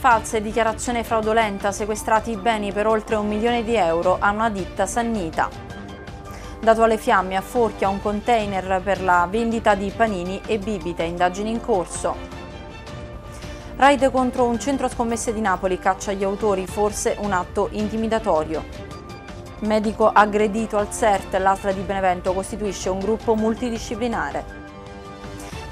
false e dichiarazione fraudolenta, sequestrati i beni per oltre un milione di euro a una ditta sannita. Dato alle fiamme a Forchia un container per la vendita di panini e bibite, indagini in corso. Raid contro un centro scommesse di Napoli, caccia agli autori, forse un atto intimidatorio. Medico aggredito al CERT, l'Astra di Benevento costituisce un gruppo multidisciplinare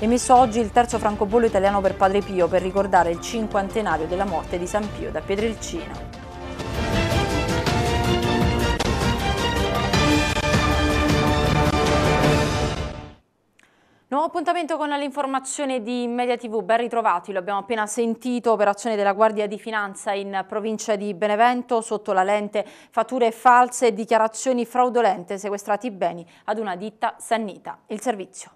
emesso oggi il terzo francobollo italiano per Padre Pio per ricordare il cinquantenario della morte di San Pio da Pietrelcina. Nuovo appuntamento con l'informazione di Media TV, ben ritrovati, lo abbiamo appena sentito, operazione della Guardia di Finanza in provincia di Benevento, sotto la lente fatture false e dichiarazioni fraudolente, sequestrati beni ad una ditta sannita. Il servizio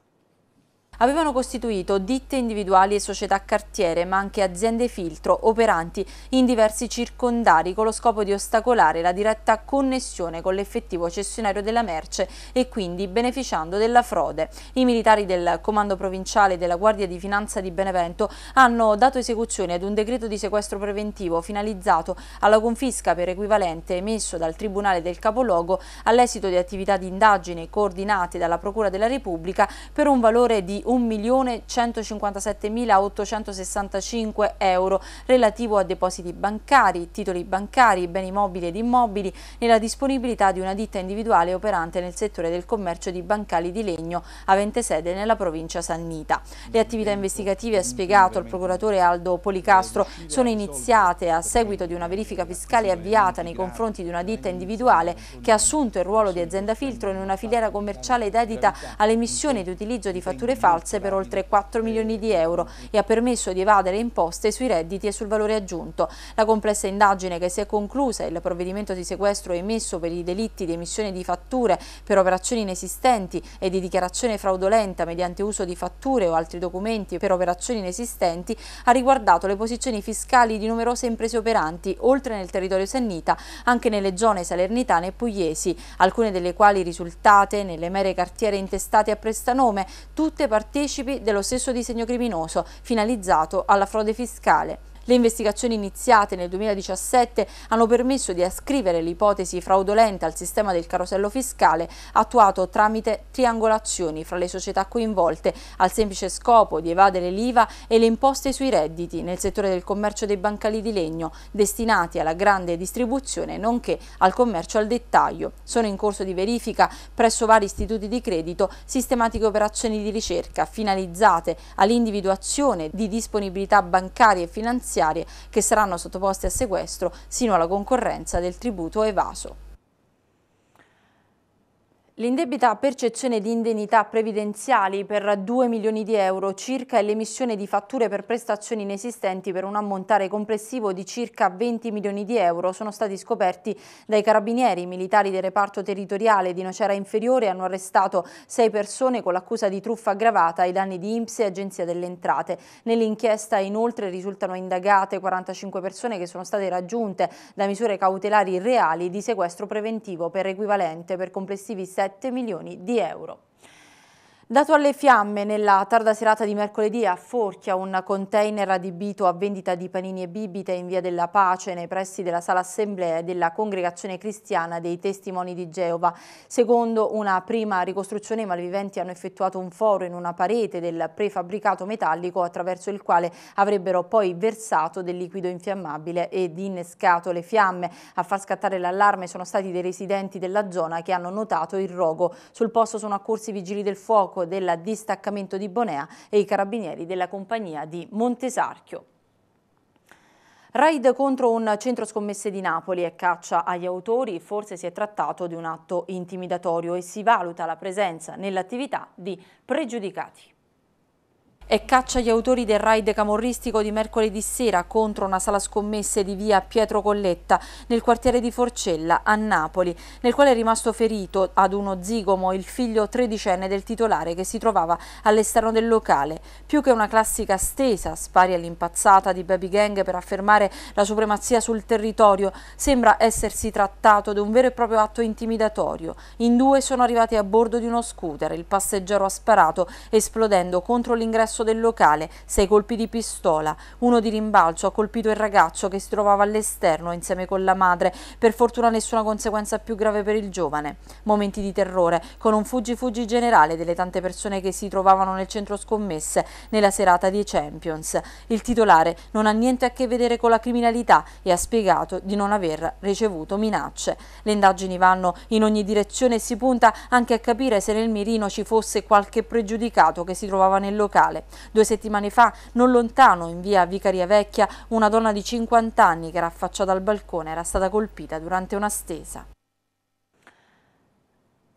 avevano costituito ditte individuali e società cartiere, ma anche aziende filtro operanti in diversi circondari con lo scopo di ostacolare la diretta connessione con l'effettivo cessionario della merce e quindi beneficiando della frode. I militari del Comando Provinciale della Guardia di Finanza di Benevento hanno dato esecuzione ad un decreto di sequestro preventivo finalizzato alla confisca per equivalente emesso dal Tribunale del Capoluogo all'esito di attività di indagine coordinate dalla Procura della Repubblica per un valore di 1.157.865 euro relativo a depositi bancari, titoli bancari, beni mobili ed immobili nella disponibilità di una ditta individuale operante nel settore del commercio di bancali di legno avente sede nella provincia sannita. Le attività investigative, ha spiegato il procuratore Aldo Policastro, sono iniziate a seguito di una verifica fiscale avviata nei confronti di una ditta individuale che ha assunto il ruolo di azienda filtro in una filiera commerciale dedita all'emissione di utilizzo di fatture false calze per oltre 4 milioni di euro e ha permesso di evadere imposte sui redditi e sul valore aggiunto. La complessa indagine che si è conclusa e il provvedimento di sequestro emesso per i delitti di emissione di fatture per operazioni inesistenti e di dichiarazione fraudolenta mediante uso di fatture o altri documenti per operazioni inesistenti ha riguardato le posizioni fiscali di numerose imprese operanti, oltre nel territorio sennita, anche nelle zone salernitane e pugliesi, alcune delle quali risultate nelle mere cartiere intestate a prestanome, tutte particolarmente partecipi dello stesso disegno criminoso finalizzato alla frode fiscale. Le investigazioni iniziate nel 2017 hanno permesso di ascrivere l'ipotesi fraudolenta al sistema del carosello fiscale attuato tramite triangolazioni fra le società coinvolte al semplice scopo di evadere l'IVA e le imposte sui redditi nel settore del commercio dei bancali di legno destinati alla grande distribuzione nonché al commercio al dettaglio. Sono in corso di verifica presso vari istituti di credito sistematiche operazioni di ricerca finalizzate all'individuazione di disponibilità bancarie e finanziarie finanziarie che saranno sottoposte a sequestro sino alla concorrenza del tributo evaso. L'indebita percezione di indennità previdenziali per 2 milioni di euro circa e l'emissione di fatture per prestazioni inesistenti per un ammontare complessivo di circa 20 milioni di euro sono stati scoperti dai carabinieri. I militari del reparto territoriale di Nocera Inferiore hanno arrestato 6 persone con l'accusa di truffa aggravata ai danni di INPS e Agenzia delle Entrate. Nell'inchiesta inoltre risultano indagate 45 persone che sono state raggiunte da misure cautelari reali di sequestro preventivo per equivalente per complessivi 7 7 milioni di euro. Dato alle fiamme nella tarda serata di mercoledì a Forchia un container adibito a vendita di panini e bibite in via della Pace nei pressi della sala assemblea della congregazione cristiana dei testimoni di Geova. Secondo una prima ricostruzione i malviventi hanno effettuato un foro in una parete del prefabbricato metallico attraverso il quale avrebbero poi versato del liquido infiammabile ed innescato le fiamme. A far scattare l'allarme sono stati dei residenti della zona che hanno notato il rogo. Sul posto sono accorsi i vigili del fuoco fuoco del distaccamento di Bonea e i carabinieri della compagnia di Montesarchio. Raid contro un centro scommesse di Napoli e caccia agli autori, forse si è trattato di un atto intimidatorio e si valuta la presenza nell'attività di pregiudicati e caccia gli autori del raid camorristico di mercoledì sera contro una sala scommesse di via Pietro Colletta nel quartiere di Forcella a Napoli, nel quale è rimasto ferito ad uno zigomo il figlio tredicenne del titolare che si trovava all'esterno del locale. Più che una classica stesa, spari all'impazzata di baby gang per affermare la supremazia sul territorio, sembra essersi trattato di un vero e proprio atto intimidatorio. In due sono arrivati a bordo di uno scooter, il passeggero ha sparato esplodendo contro l'ingresso all'ingresso del locale, sei colpi di pistola, uno di rimbalzo ha colpito il ragazzo che si trovava all'esterno insieme con la madre, per fortuna nessuna conseguenza più grave per il giovane. Momenti di terrore, con un fuggi-fuggi generale delle tante persone che si trovavano nel centro scommesse nella serata di Champions. Il titolare non ha niente a che vedere con la criminalità e ha spiegato di non aver ricevuto minacce. Le indagini vanno in ogni direzione e si punta anche a capire se nel mirino ci fosse qualche pregiudicato che si trovava nel locale. Due settimane fa, non lontano, in via Vicaria Vecchia, una donna di 50 anni che era affacciata al balcone era stata colpita durante una stesa.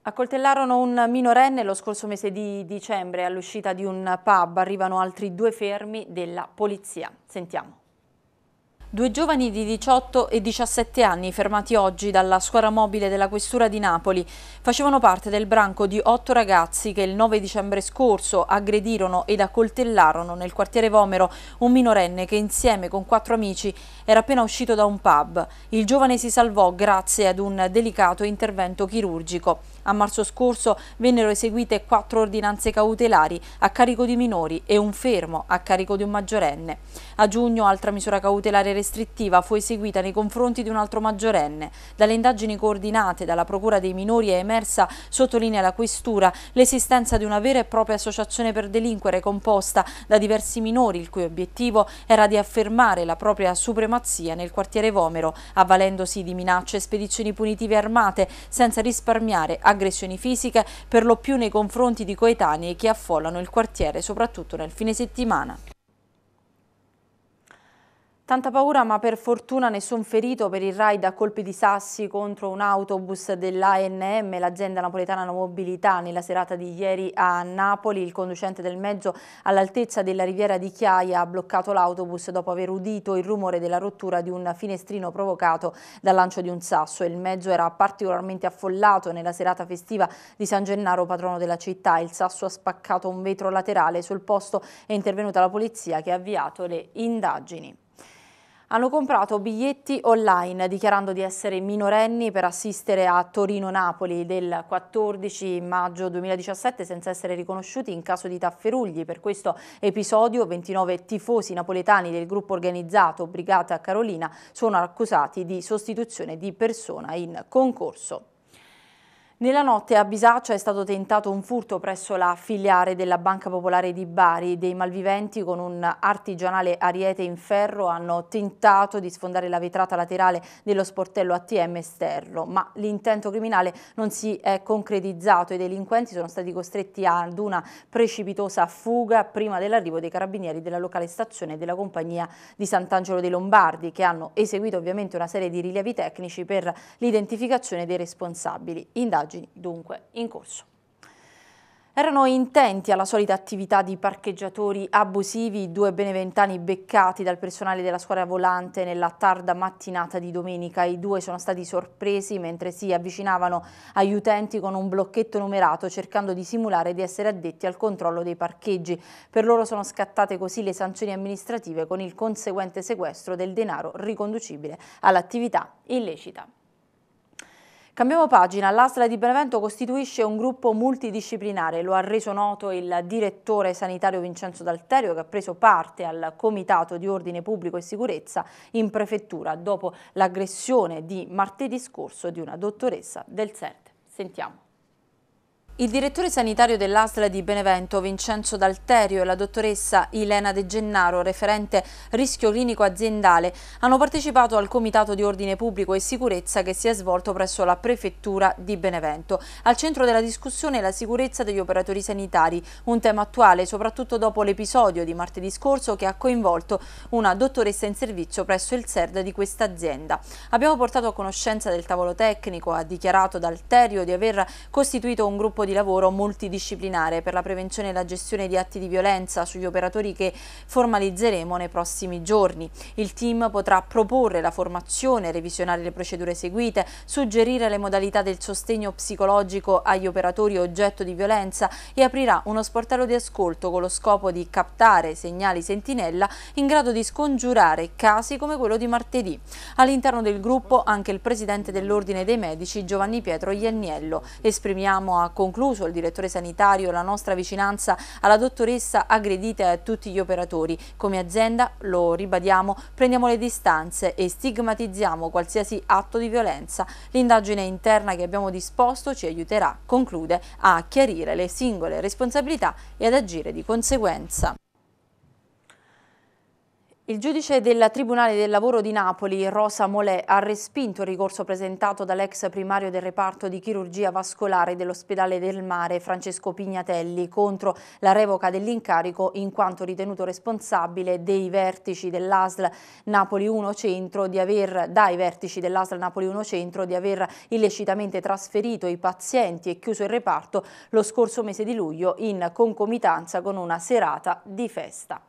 Accoltellarono un minorenne lo scorso mese di dicembre all'uscita di un pub. Arrivano altri due fermi della polizia. Sentiamo. Due giovani di 18 e 17 anni fermati oggi dalla squadra mobile della Questura di Napoli facevano parte del branco di otto ragazzi che il 9 dicembre scorso aggredirono ed accoltellarono nel quartiere Vomero un minorenne che insieme con quattro amici era appena uscito da un pub. Il giovane si salvò grazie ad un delicato intervento chirurgico. A marzo scorso vennero eseguite quattro ordinanze cautelari a carico di minori e un fermo a carico di un maggiorenne. A giugno altra misura cautelare restrittiva fu eseguita nei confronti di un altro maggiorenne. Dalle indagini coordinate dalla Procura dei minori è emersa, sottolinea la questura, l'esistenza di una vera e propria associazione per delinquere composta da diversi minori il cui obiettivo era di affermare la propria supremazia nel quartiere Vomero, avvalendosi di minacce e spedizioni punitive armate senza risparmiare a aggressioni fisiche per lo più nei confronti di coetanei che affollano il quartiere, soprattutto nel fine settimana. Tanta paura ma per fortuna nessun ferito per il raid a colpi di sassi contro un autobus dell'ANM, l'azienda napoletana Mobilità, nella serata di ieri a Napoli. Il conducente del mezzo all'altezza della riviera di Chiaia ha bloccato l'autobus dopo aver udito il rumore della rottura di un finestrino provocato dal lancio di un sasso. Il mezzo era particolarmente affollato nella serata festiva di San Gennaro, patrono della città. Il sasso ha spaccato un vetro laterale. Sul posto è intervenuta la polizia che ha avviato le indagini hanno comprato biglietti online dichiarando di essere minorenni per assistere a Torino-Napoli del 14 maggio 2017 senza essere riconosciuti in caso di tafferugli. Per questo episodio 29 tifosi napoletani del gruppo organizzato Brigata Carolina sono accusati di sostituzione di persona in concorso. Nella notte a Bisaccia è stato tentato un furto presso la filiale della Banca Popolare di Bari. Dei malviventi con un artigianale ariete in ferro hanno tentato di sfondare la vetrata laterale dello sportello ATM esterno, ma l'intento criminale non si è concretizzato e i delinquenti sono stati costretti ad una precipitosa fuga prima dell'arrivo dei carabinieri della locale stazione della compagnia di Sant'Angelo dei Lombardi, che hanno eseguito ovviamente una serie di rilievi tecnici per l'identificazione dei responsabili. Indagine indagini dunque in corso. Erano intenti alla solita attività di parcheggiatori abusivi due beneventani beccati dal personale della squadra volante nella tarda mattinata di domenica. I due sono stati sorpresi mentre si avvicinavano agli utenti con un blocchetto numerato cercando di simulare di essere addetti al controllo dei parcheggi. Per loro sono scattate così le sanzioni amministrative con il conseguente sequestro del denaro riconducibile all'attività illecita. Cambiamo pagina, l'ASL di Benevento costituisce un gruppo multidisciplinare, lo ha reso noto il direttore sanitario Vincenzo D'Alterio che ha preso parte al Comitato di Ordine Pubblico e Sicurezza in prefettura dopo l'aggressione di martedì scorso di una dottoressa del CERT. Sentiamo. Il direttore sanitario dell'ASL di Benevento, Vincenzo D'Alterio, e la dottoressa Ilena De Gennaro, referente rischio clinico aziendale, hanno partecipato al Comitato di Ordine Pubblico e Sicurezza che si è svolto presso la Prefettura di Benevento. Al centro della discussione è la sicurezza degli operatori sanitari, un tema attuale soprattutto dopo l'episodio di martedì scorso che ha coinvolto una dottoressa in servizio presso il SERD di questa azienda. Abbiamo portato a conoscenza del tavolo tecnico, ha dichiarato D'Alterio di aver costituito un gruppo di di lavoro multidisciplinare per la prevenzione e la gestione di atti di violenza sugli operatori che formalizzeremo nei prossimi giorni. Il team potrà proporre la formazione, revisionare le procedure seguite, suggerire le modalità del sostegno psicologico agli operatori oggetto di violenza e aprirà uno sportello di ascolto con lo scopo di captare segnali sentinella in grado di scongiurare casi come quello di martedì. All'interno del gruppo anche il presidente dell'Ordine dei Medici Giovanni Pietro Ianniello. Esprimiamo a conclusione concluso il direttore sanitario la nostra vicinanza alla dottoressa aggredita e a tutti gli operatori. Come azienda, lo ribadiamo, prendiamo le distanze e stigmatizziamo qualsiasi atto di violenza. L'indagine interna che abbiamo disposto ci aiuterà, conclude, a chiarire le singole responsabilità e ad agire di conseguenza. Il giudice della Tribunale del Lavoro di Napoli, Rosa Molè, ha respinto il ricorso presentato dall'ex primario del reparto di chirurgia vascolare dell'ospedale del mare, Francesco Pignatelli, contro la revoca dell'incarico in quanto ritenuto responsabile dei vertici dell'ASL Napoli 1 Centro di aver, dai vertici dell'ASL Napoli 1 Centro di aver illecitamente trasferito i pazienti e chiuso il reparto lo scorso mese di luglio in concomitanza con una serata di festa.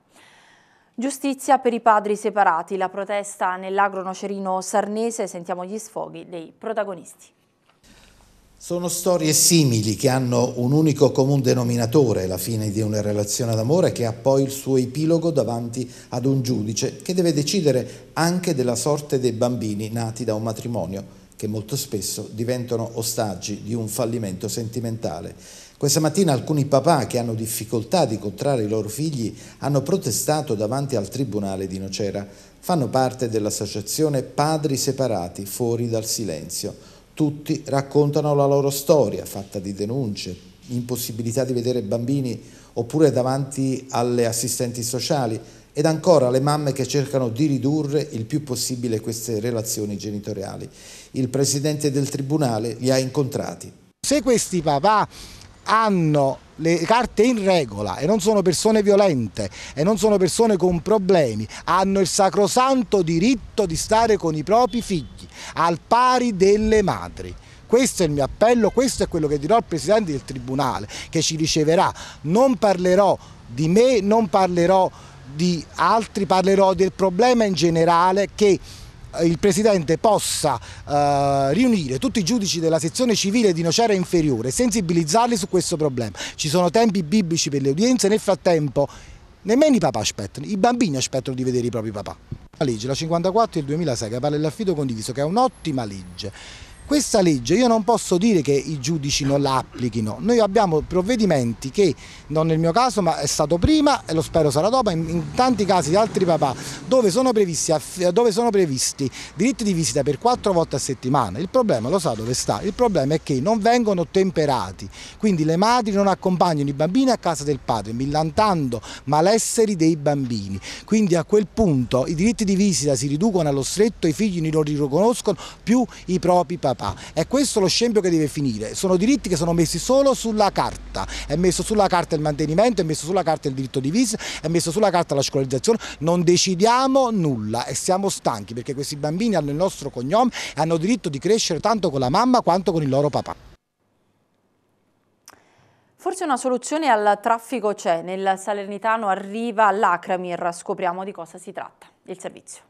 Giustizia per i padri separati, la protesta nell'agro nocerino sarnese, sentiamo gli sfoghi dei protagonisti. Sono storie simili che hanno un unico comune denominatore, la fine di una relazione d'amore che ha poi il suo epilogo davanti ad un giudice che deve decidere anche della sorte dei bambini nati da un matrimonio che molto spesso diventano ostaggi di un fallimento sentimentale. Questa mattina alcuni papà che hanno difficoltà di incontrare i loro figli hanno protestato davanti al tribunale di Nocera. Fanno parte dell'associazione Padri Separati Fuori dal Silenzio. Tutti raccontano la loro storia, fatta di denunce, impossibilità di vedere bambini oppure davanti alle assistenti sociali ed ancora le mamme che cercano di ridurre il più possibile queste relazioni genitoriali. Il presidente del tribunale li ha incontrati. Se questi papà hanno le carte in regola e non sono persone violente e non sono persone con problemi, hanno il sacrosanto diritto di stare con i propri figli, al pari delle madri. Questo è il mio appello, questo è quello che dirò al Presidente del Tribunale che ci riceverà. Non parlerò di me, non parlerò di altri, parlerò del problema in generale che il Presidente possa eh, riunire tutti i giudici della sezione civile di Nocera Inferiore e sensibilizzarli su questo problema. Ci sono tempi biblici per le udienze, nel frattempo nemmeno i papà aspettano, i bambini aspettano di vedere i propri papà. La legge, la 54 del 2006, che parla dell'affido condiviso, che è un'ottima legge questa legge io non posso dire che i giudici non la applichino, noi abbiamo provvedimenti che non nel mio caso ma è stato prima e lo spero sarà dopo, in, in tanti casi di altri papà dove sono, previsti, dove sono previsti diritti di visita per quattro volte a settimana, il problema lo sa dove sta, il problema è che non vengono temperati, quindi le madri non accompagnano i bambini a casa del padre, millantando malesseri dei bambini, quindi a quel punto i diritti di visita si riducono allo stretto, i figli non li riconoscono più i propri papà papà. È questo lo scempio che deve finire. Sono diritti che sono messi solo sulla carta. È messo sulla carta il mantenimento, è messo sulla carta il diritto di visita, è messo sulla carta la scolarizzazione. Non decidiamo nulla e siamo stanchi perché questi bambini hanno il nostro cognome e hanno diritto di crescere tanto con la mamma quanto con il loro papà. Forse una soluzione al traffico c'è. Nel Salernitano arriva l'Acramir, scopriamo di cosa si tratta. Il servizio.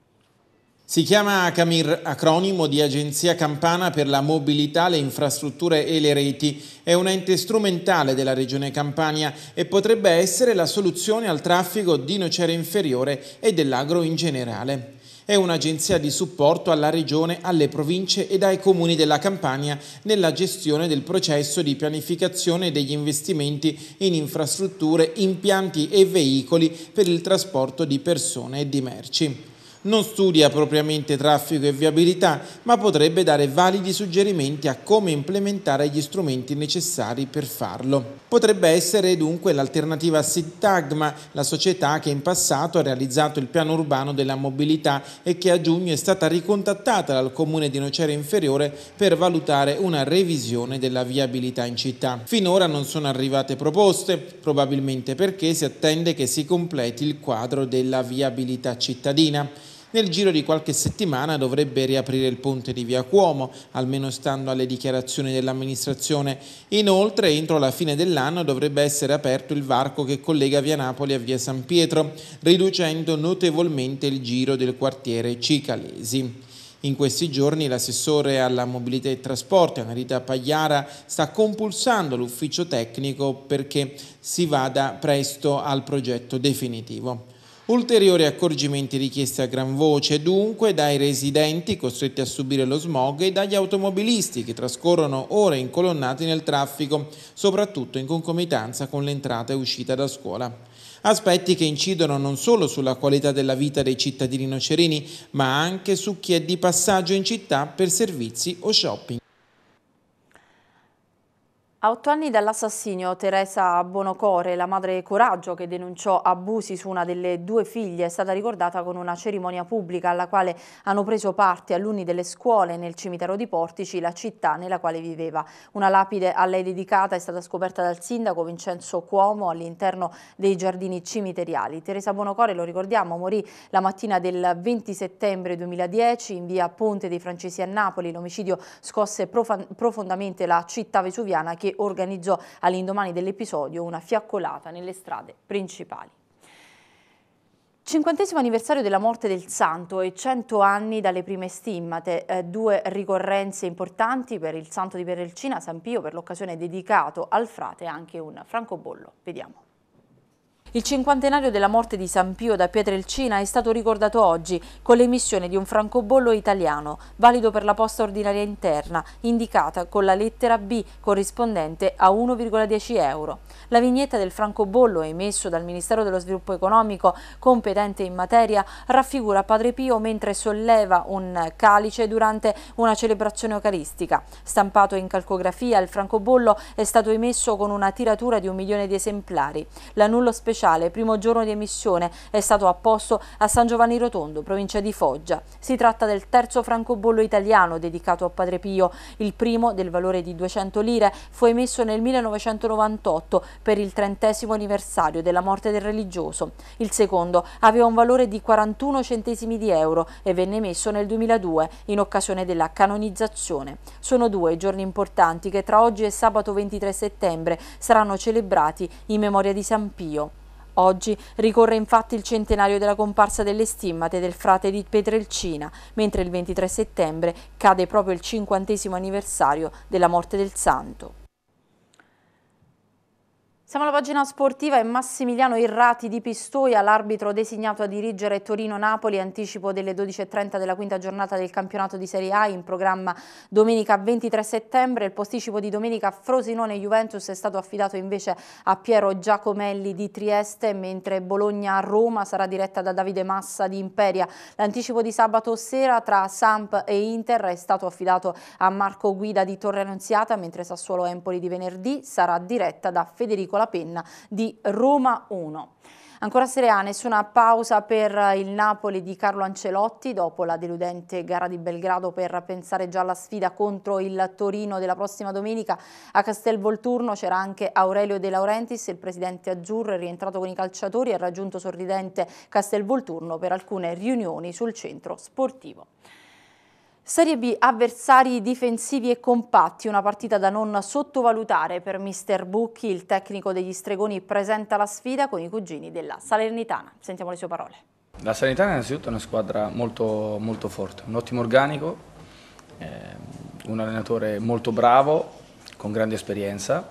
Si chiama ACAMIR, acronimo di Agenzia Campana per la Mobilità, le Infrastrutture e le Reti. È un ente strumentale della Regione Campania e potrebbe essere la soluzione al traffico di nocera inferiore e dell'agro in generale. È un'agenzia di supporto alla Regione, alle province ed ai comuni della Campania nella gestione del processo di pianificazione degli investimenti in infrastrutture, impianti e veicoli per il trasporto di persone e di merci non studia propriamente traffico e viabilità, ma potrebbe dare validi suggerimenti a come implementare gli strumenti necessari per farlo. Potrebbe essere dunque l'alternativa a Sittagma, la società che in passato ha realizzato il piano urbano della mobilità e che a giugno è stata ricontattata dal comune di Nocera Inferiore per valutare una revisione della viabilità in città. Finora non sono arrivate proposte, probabilmente perché si attende che si completi il quadro della viabilità cittadina. Nel giro di qualche settimana dovrebbe riaprire il ponte di Via Cuomo, almeno stando alle dichiarazioni dell'amministrazione. Inoltre, entro la fine dell'anno dovrebbe essere aperto il varco che collega Via Napoli a Via San Pietro, riducendo notevolmente il giro del quartiere Cicalesi. In questi giorni l'assessore alla mobilità e trasporti, Anarita Pagliara, sta compulsando l'ufficio tecnico perché si vada presto al progetto definitivo. Ulteriori accorgimenti richiesti a gran voce dunque dai residenti costretti a subire lo smog e dagli automobilisti che trascorrono ore incolonnati nel traffico, soprattutto in concomitanza con l'entrata e uscita da scuola. Aspetti che incidono non solo sulla qualità della vita dei cittadini nocerini, ma anche su chi è di passaggio in città per servizi o shopping. A otto anni dall'assassinio, Teresa Bonocore, la madre Coraggio che denunciò abusi su una delle due figlie, è stata ricordata con una cerimonia pubblica alla quale hanno preso parte alunni delle scuole nel cimitero di Portici, la città nella quale viveva. Una lapide a lei dedicata è stata scoperta dal sindaco Vincenzo Cuomo all'interno dei giardini cimiteriali. Teresa Bonocore, lo ricordiamo, morì la mattina del 20 settembre 2010 in via Ponte dei Francesi a Napoli. L'omicidio scosse profondamente la città vesuviana che organizzò all'indomani dell'episodio una fiaccolata nelle strade principali. Cinquantesimo anniversario della morte del santo e 100 anni dalle prime stimmate, eh, due ricorrenze importanti per il santo di Perelcina, San Pio, per l'occasione dedicato al frate anche un francobollo. Vediamo. Il cinquantenario della morte di San Pio da Pietrelcina è stato ricordato oggi con l'emissione di un francobollo italiano, valido per la posta ordinaria interna, indicata con la lettera B corrispondente a 1,10 euro. La vignetta del francobollo emesso dal Ministero dello Sviluppo Economico, competente in materia, raffigura Padre Pio mentre solleva un calice durante una celebrazione eucaristica. Stampato in calcografia, il francobollo è stato emesso con una tiratura di un milione di esemplari. L'annullo speciale speciale, primo giorno di emissione, è stato apposto a San Giovanni Rotondo, provincia di Foggia. Si tratta del terzo francobollo italiano dedicato a Padre Pio. Il primo, del valore di 200 lire, fu emesso nel 1998 per il trentesimo anniversario della morte del religioso. Il secondo aveva un valore di 41 centesimi di euro e venne emesso nel 2002 in occasione della canonizzazione. Sono due giorni importanti che tra oggi e sabato 23 settembre saranno celebrati in memoria di San Pio. Oggi ricorre infatti il centenario della comparsa delle stimmate del frate di Petrelcina, mentre il 23 settembre cade proprio il cinquantesimo anniversario della morte del santo. Siamo alla pagina sportiva e Massimiliano Irrati di Pistoia, l'arbitro designato a dirigere Torino-Napoli, anticipo delle 12.30 della quinta giornata del campionato di Serie A in programma domenica 23 settembre. Il posticipo di domenica Frosinone-Juventus è stato affidato invece a Piero Giacomelli di Trieste, mentre Bologna-Roma sarà diretta da Davide Massa di Imperia. L'anticipo di sabato sera tra Samp e Inter è stato affidato a Marco Guida di Torre Annunziata, mentre Sassuolo-Empoli di venerdì sarà diretta da Federico la penna di Roma 1. Ancora Serie A, nessuna pausa per il Napoli di Carlo Ancelotti dopo la deludente gara di Belgrado per pensare già alla sfida contro il Torino della prossima domenica a Castelvolturno c'era anche Aurelio De Laurentiis, il presidente Azzurro è rientrato con i calciatori e ha raggiunto sorridente Castelvolturno per alcune riunioni sul centro sportivo. Serie B, avversari difensivi e compatti, una partita da non sottovalutare per Mister Bucchi, il tecnico degli Stregoni presenta la sfida con i cugini della Salernitana. Sentiamo le sue parole. La Salernitana innanzitutto è una squadra molto, molto forte, un ottimo organico, eh, un allenatore molto bravo, con grande esperienza.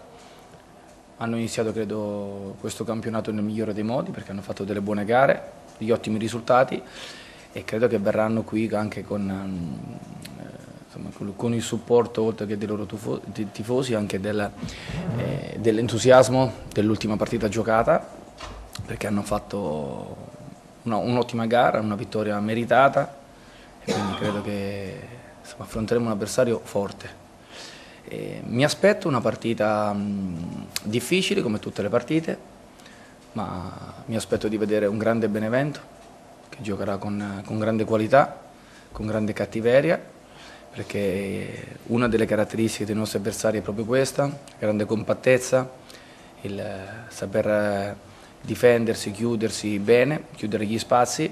Hanno iniziato credo questo campionato nel migliore dei modi perché hanno fatto delle buone gare, degli ottimi risultati e credo che verranno qui anche con, ehm, insomma, con il supporto oltre che dei loro tifosi anche del, eh, dell'entusiasmo dell'ultima partita giocata perché hanno fatto un'ottima gara, una vittoria meritata e quindi credo che insomma, affronteremo un avversario forte. E mi aspetto una partita mh, difficile come tutte le partite, ma mi aspetto di vedere un grande Benevento che giocherà con, con grande qualità, con grande cattiveria, perché una delle caratteristiche dei nostri avversari è proprio questa, grande compattezza, il eh, saper eh, difendersi, chiudersi bene, chiudere gli spazi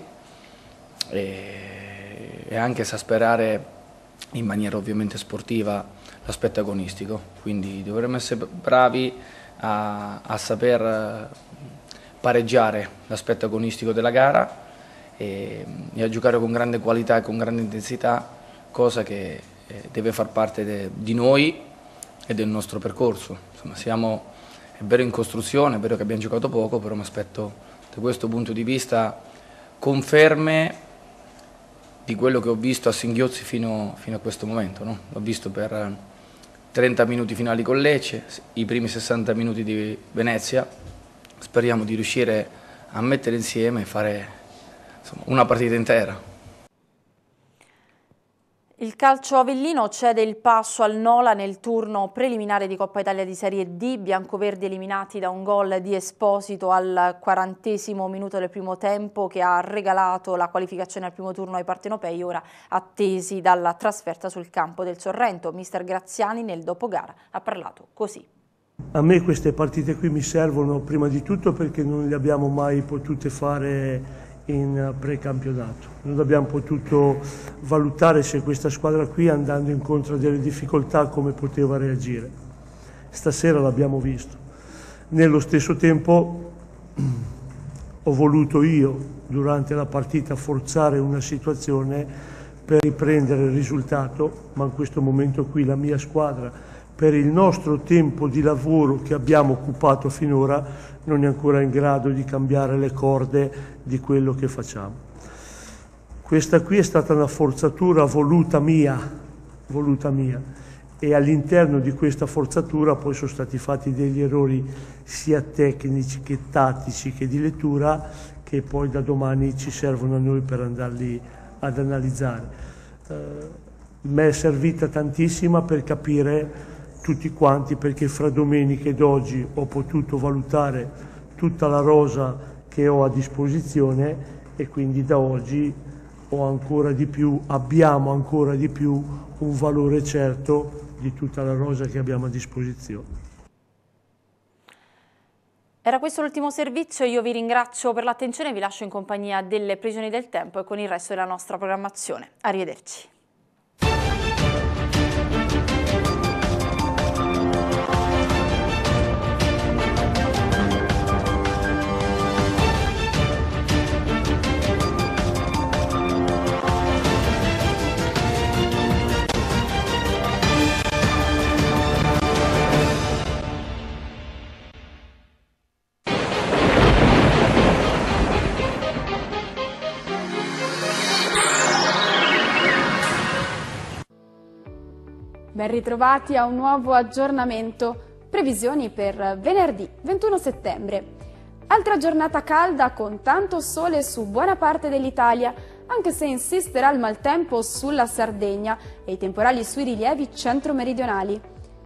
e, e anche esasperare in maniera ovviamente sportiva l'aspetto agonistico. Quindi dovremmo essere bravi a, a saper eh, pareggiare l'aspetto agonistico della gara e, e a giocare con grande qualità e con grande intensità, cosa che eh, deve far parte de, di noi e del nostro percorso. Insomma, siamo, è vero in costruzione, è vero che abbiamo giocato poco, però mi aspetto da questo punto di vista conferme di quello che ho visto a Singhiozzi fino, fino a questo momento. No? L'ho visto per 30 eh, minuti finali con Lecce, i primi 60 minuti di Venezia. Speriamo di riuscire a mettere insieme e fare insomma, una partita intera. Il calcio avellino cede il passo al Nola nel turno preliminare di Coppa Italia di Serie D, biancoverdi eliminati da un gol di Esposito al quarantesimo minuto del primo tempo che ha regalato la qualificazione al primo turno ai partenopei ora attesi dalla trasferta sul campo del Sorrento. Mister Graziani nel dopogara ha parlato così. A me queste partite qui mi servono prima di tutto perché non le abbiamo mai potute fare in precampionato. Non abbiamo potuto valutare se questa squadra qui andando incontro a delle difficoltà come poteva reagire. Stasera l'abbiamo visto. Nello stesso tempo ho voluto io durante la partita forzare una situazione per riprendere il risultato, ma in questo momento qui la mia squadra per il nostro tempo di lavoro che abbiamo occupato finora non è ancora in grado di cambiare le corde di quello che facciamo. Questa qui è stata una forzatura voluta mia, voluta mia e all'interno di questa forzatura poi sono stati fatti degli errori sia tecnici che tattici che di lettura che poi da domani ci servono a noi per andarli ad analizzare. Eh, mi è servita tantissima per capire tutti quanti perché fra domenica ed oggi ho potuto valutare tutta la rosa che ho a disposizione e quindi da oggi ho ancora di più, abbiamo ancora di più un valore certo di tutta la rosa che abbiamo a disposizione. Era questo l'ultimo servizio, io vi ringrazio per l'attenzione, vi lascio in compagnia delle prigioni del tempo e con il resto della nostra programmazione. Arrivederci. Ben ritrovati a un nuovo aggiornamento. Previsioni per venerdì 21 settembre. Altra giornata calda con tanto sole su buona parte dell'Italia, anche se insisterà il maltempo sulla Sardegna e i temporali sui rilievi centro-meridionali.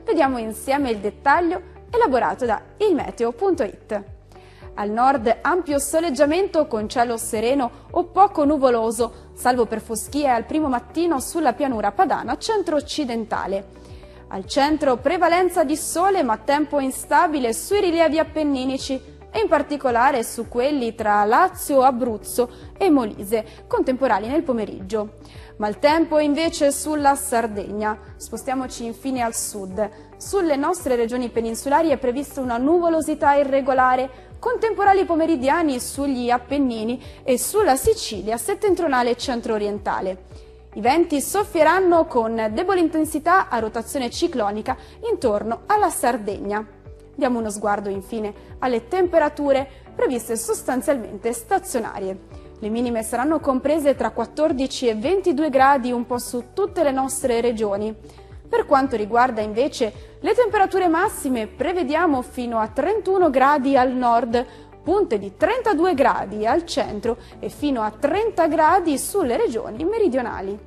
Vediamo insieme il dettaglio elaborato da ilmeteo.it. Al nord ampio soleggiamento con cielo sereno o poco nuvoloso, salvo per foschie al primo mattino sulla pianura padana centro-occidentale. Al centro prevalenza di sole ma tempo instabile sui rilievi appenninici e in particolare su quelli tra Lazio, Abruzzo e Molise, con temporali nel pomeriggio. Maltempo invece sulla Sardegna. Spostiamoci infine al sud. Sulle nostre regioni peninsulari è prevista una nuvolosità irregolare, con temporali pomeridiani sugli Appennini e sulla Sicilia settentrionale e centro-orientale. I venti soffieranno con debole intensità a rotazione ciclonica intorno alla Sardegna. Diamo uno sguardo infine alle temperature previste sostanzialmente stazionarie. Le minime saranno comprese tra 14 e 22 gradi un po' su tutte le nostre regioni. Per quanto riguarda invece le temperature massime, prevediamo fino a 31 gradi al nord, punte di 32 gradi al centro e fino a 30 gradi sulle regioni meridionali.